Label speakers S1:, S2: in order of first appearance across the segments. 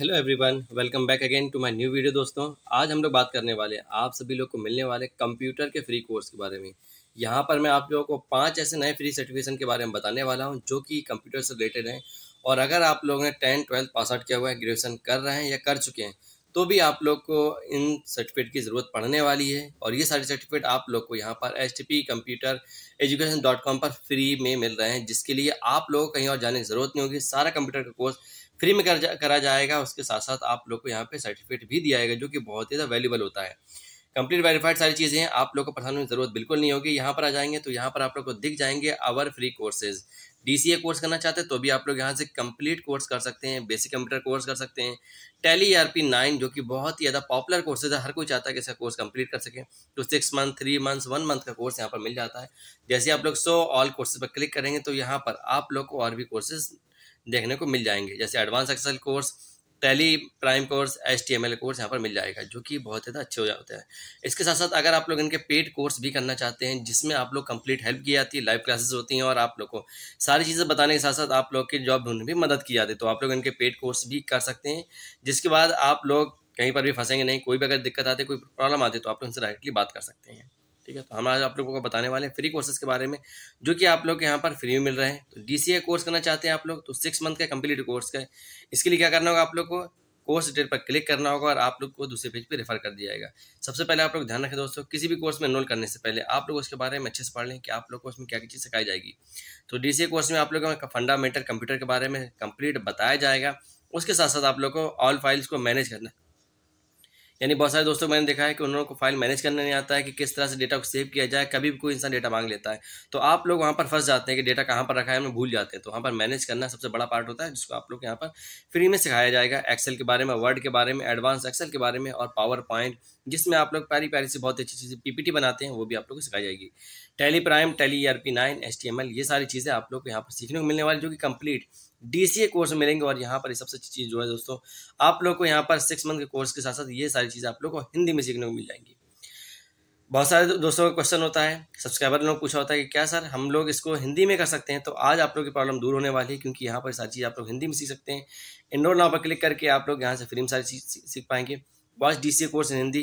S1: hello everyone welcome back again to my new video दोस्तों आज हम लोग बात करने वाले हैं आप सभी लोग को मिलने वाले कंप्यूटर के फ्री कोर्स के बारे में यहाँ पर मैं आप लोगों को पांच ऐसे नए फ्री सर्टिफिकेशन के बारे में बताने वाला हूँ जो कि कंप्यूटर से रिलेटेड हैं और अगर आप लोगों ने टेंथ ट्वेल्थ पास आउट किया हुआ है ग्रेजुएसन कर रहे हैं या कर चुके हैं तो भी आप लोग को इन सर्टिफिकेट की ज़रूरत पड़ने वाली है और ये सारे सर्टिफिकेट आप लोग को यहाँ पर H T computer education dot com पर फ्री में मिल रहे हैं जिसके लिए आप लोग कहीं और जाने की ज़रूरत नहीं होगी सारा कंप्यूटर का कोर्स फ्री में जा, करा जाएगा उसके साथ साथ आप लोग को यहाँ पे सर्टिफिकेट भी दिया जाएगा जो कि बहुत ही ज़्यादा वैल्यूबल होता है कंप्लीट वेरीफाइड सारी चीज़ें हैं आप लोग को पढ़ाने में की जरूरत बिल्कुल नहीं होगी यहाँ पर आ जाएंगे तो यहाँ पर आप लोग को दिख जाएंगे our free courses a course करना चाहते हैं तो भी आप लोग यहाँ से कंप्लीट कोर्स कर सकते हैं बेसिक कंप्यूटर कोर्स कर सकते हैं टेली आर पी नाइन जो कि बहुत ही ज़्यादा पॉपुलर कोर्सेज है हर कोई चाहता है कि इसका कोर्स कंप्लीट कर सकें तो six month three months one month का कोर्स यहाँ पर मिल जाता है जैसे आप लोग सो ऑल कोर्सेज पर क्लिक करेंगे तो यहाँ पर आप लोग को और भी कोर्सेज देखने को मिल जाएंगे जैसे advance excel course Tally Prime course H T M L course यहाँ पर मिल जाएगा जो कि बहुत ज़्यादा अच्छे हो जाते हैं इसके साथ साथ अगर आप लोग इनके पेड कोर्स भी करना चाहते हैं जिसमें आप लोग कंप्लीट हेल्प की जाती है लाइव क्लासेस होती हैं और आप लोग को सारी चीज़ें बताने के साथ साथ आप लोग की जॉब ढूंढने में भी मदद की जाती है तो आप लोग इनके पेड कोर्स भी कर सकते हैं जिसके बाद आप लोग कहीं पर भी फंसेंगे नहीं कोई भी अगर दिक्कत आती है कोई प्रॉब्लम आती है तो आप लोग इनसे डायरेक्टली बात कर सकते हैं ठीक है तो हम आज आप लोगों को बताने वाले हैं फ्री कोर्सेज के बारे में जो कि आप लोग के यहाँ पर फ्री में मिल रहे हैं तो डी कोर्स करना चाहते हैं आप लोग तो सिक्स मंथ का कंप्लीट कोर्स का इसके लिए क्या करना होगा आप लोग को कोर्स डिटेल पर क्लिक करना होगा और आप लोग को दूसरे पेज पर रेफर कर दिया जाएगा सबसे पहले आप लोग ध्यान रखें दोस्तों किसी भी कोर्स में एनरोल करने से पहले आप लोग उसके बारे में अच्छे से पढ़ लें कि आप लोग को उसमें क्या क्या चीज़ सिखाई जाएगी तो डी कोर्स में आप लोगों को फंडामेंटल कंप्यूटर के बारे में कंप्लीट बताया जाएगा उसके साथ साथ आप लोग को ऑल फाइल्स को मैनेज करना यानी बहुत सारे दोस्तों मैंने देखा है कि उन्होंने को फाइल मैनेज करने नहीं आता है कि किस तरह से डेटा को सेव किया जाए कभी भी कोई इंसान डेटा मांग लेता है तो आप लोग वहाँ पर फंस जाते हैं कि डेटा कहाँ पर रखा है हमें भूल जाते हैं तो वहाँ पर मैनेज करना सबसे बड़ा पार्ट होता है जिसको आप लोग यहाँ पर फ्री में सिखाया जाएगा एक्सेल के बारे में वर्ड के बारे में एडवांस एक्सेल के बारे में और पावर पॉइंट जिसमें आप लोग प्यारी पैरी से बहुत अच्छी चीज़ें पीपीटी बनाते हैं वो भी आप लोग को सिखाई जाएगी Tally Prime Tally E R P nine S T M L ये सारी चीज़ें आप लोग को यहाँ पर सीखने को मिलने वाली जो कि कंप्लीट डीसीए कोर्स मिलेंगे और यहाँ पर सबसे अच्छी चीज़ जो है दोस्तों आप लोग को यहाँ पर सिक्स मंथ के कोर्स के साथ साथ ये सारी चीज़ें आप लोग को हिंदी में सीखने को मिल जाएंगी बहुत सारे दोस्तों का क्वेश्चन होता है सब्सक्राइबर लोग पूछा होता है कि क्या सर हम लोग इसको हिंदी में कर सकते हैं तो आज आप लोग की प्रॉब्लम दूर होने वाली है क्योंकि यहाँ पर सारी चीज़ आप लोग हिंदी में सीख सकते हैं इंडोर नाव पर क्लिक करके आप लोग यहाँ से फ्री में सारी चीज़ सीख पाएंगे watch the course in Hindi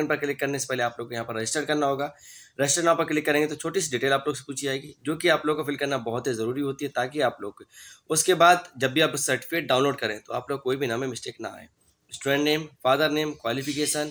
S1: इन पर क्लिक करने से पहले आप लोग को यहाँ पर रजिस्टर करना होगा रजिस्टर नाव पर क्लिक करेंगे तो छोटी सी डिटेल आप लोग से पूछी जाएगी जो कि आप लोग को फिल करना बहुत ही ज़रूरी होती है ताकि आप लोग उसके बाद जब भी आप सर्टिफिकेट डाउनलोड करें तो आप लोग कोई भी नाम में मिस्टेक ना आए student name father name qualification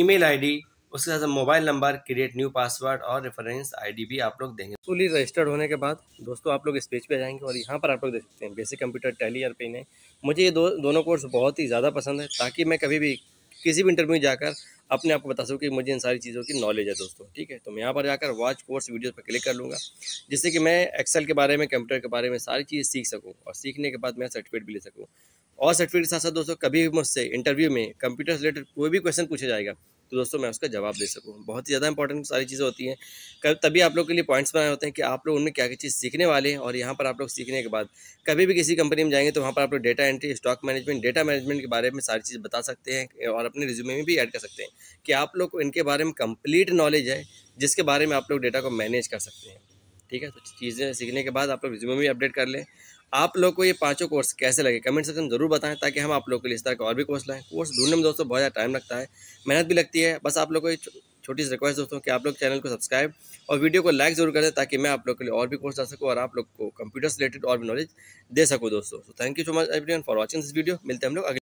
S1: email ID उसके साथ mobile number create new password और रेफरेंस आईडी भी आप लोग देंगे फुली रजिस्टर्ड होने के बाद दोस्तों आप लोग इस पेज पे जाएंगे और यहाँ पर आप लोग देख सकते हैं बेसिक कंप्यूटर टैली और पेन है मुझे ये दो दोनों कोर्स बहुत ही ज़्यादा पसंद है ताकि मैं कभी भी किसी भी इंटरव्यू में जाकर अपने आप को बता सकूँ कि मुझे इन सारी चीज़ों की नॉलेज है दोस्तों ठीक है तो मैं यहाँ पर जाकर वॉच कोर्स वीडियो पर क्लिक कर लूँगा जिससे कि मैं एक्सेल के बारे में कंप्यूटर के बारे में सारी चीज़ सीख सकूँ और सीखने के बाद मैं सर्टिफिकेट भी ले सकूँ और सर्टिफिकेट के साथ साथ दोस्तों कभी भी मुझसे इंटरव्यू में कंप्यूटर से रिलेटेड कोई भी क्वेश्चन पूछा जाएगा तो दोस्तों मैं उसका जवाब दे सकूँ बहुत ही ज़्यादा इंपॉर्टेंट सारी चीज़ें होती हैं तभी आप लोग के लिए पॉइंट्स बनाए होते हैं कि आप लोग उनमें क्या क्या चीज़ सीखने वाले हैं और यहाँ पर आप लोग सीखने के बाद कभी भी किसी कंपनी में जाएंगे तो वहाँ पर आप लोग data entry stock management data management के बारे में सारी चीज़ बता सकते हैं और अपने रिज्यूमे में भी ऐड कर सकते हैं कि आप लोग को इनके बारे में कंप्लीट नॉलेज है जिसके बारे में आप लोग डेटा को मैनेज कर सकते हैं ठीक है तो चीज़ें सीखने के बाद आप लोग रिज्यूमे भी अपडेट कर लें आप लोग को ये पांचों कोर्स कैसे लगे कमेंट सेक्शन जरूर बताएं ताकि हम आप लोग के लिए इस तरह का और भी कोर्स लाएं कोर्स ढूंढने में दोस्तों बहुत ज़्यादा टाइम लगता है मेहनत भी लगती है बस आप लोग को ये छोटी सी रिक्वेस्ट दोस्तों कि आप लोग चैनल को सब्सक्राइब और वीडियो को लाइक जरूर करें ताकि मैं आप लोग के लिए और भी कोर्स ला सकूँ और आप लोग को कंप्यूटर से रिलेटेड और भी नॉलेज दे सकूँ दोस्तों thank you so much every for watching this video मिलते हैं हम लोग